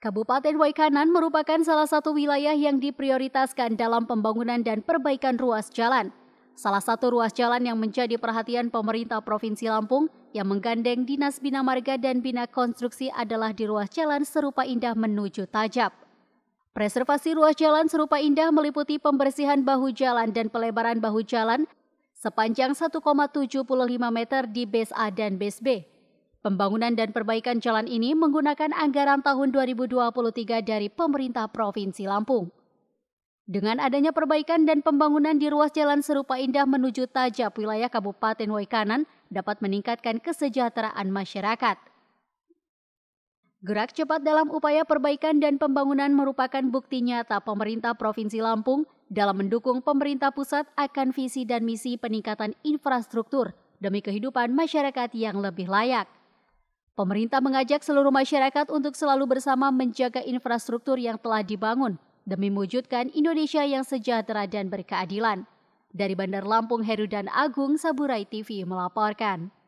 Kabupaten Waikanan merupakan salah satu wilayah yang diprioritaskan dalam pembangunan dan perbaikan ruas jalan. Salah satu ruas jalan yang menjadi perhatian pemerintah Provinsi Lampung yang menggandeng Dinas Bina Marga dan Bina Konstruksi adalah di ruas jalan Serupa Indah menuju Tajab. Preservasi ruas jalan Serupa Indah meliputi pembersihan bahu jalan dan pelebaran bahu jalan sepanjang 1,75 meter di base A dan base B. Pembangunan dan perbaikan jalan ini menggunakan anggaran tahun 2023 dari pemerintah Provinsi Lampung. Dengan adanya perbaikan dan pembangunan di ruas jalan serupa indah menuju Tajab wilayah Kabupaten Waikanan dapat meningkatkan kesejahteraan masyarakat. Gerak cepat dalam upaya perbaikan dan pembangunan merupakan bukti nyata pemerintah Provinsi Lampung dalam mendukung pemerintah pusat akan visi dan misi peningkatan infrastruktur demi kehidupan masyarakat yang lebih layak. Pemerintah mengajak seluruh masyarakat untuk selalu bersama menjaga infrastruktur yang telah dibangun demi mewujudkan Indonesia yang sejahtera dan berkeadilan. Dari Bandar Lampung, Heru dan Agung, Saburai TV melaporkan.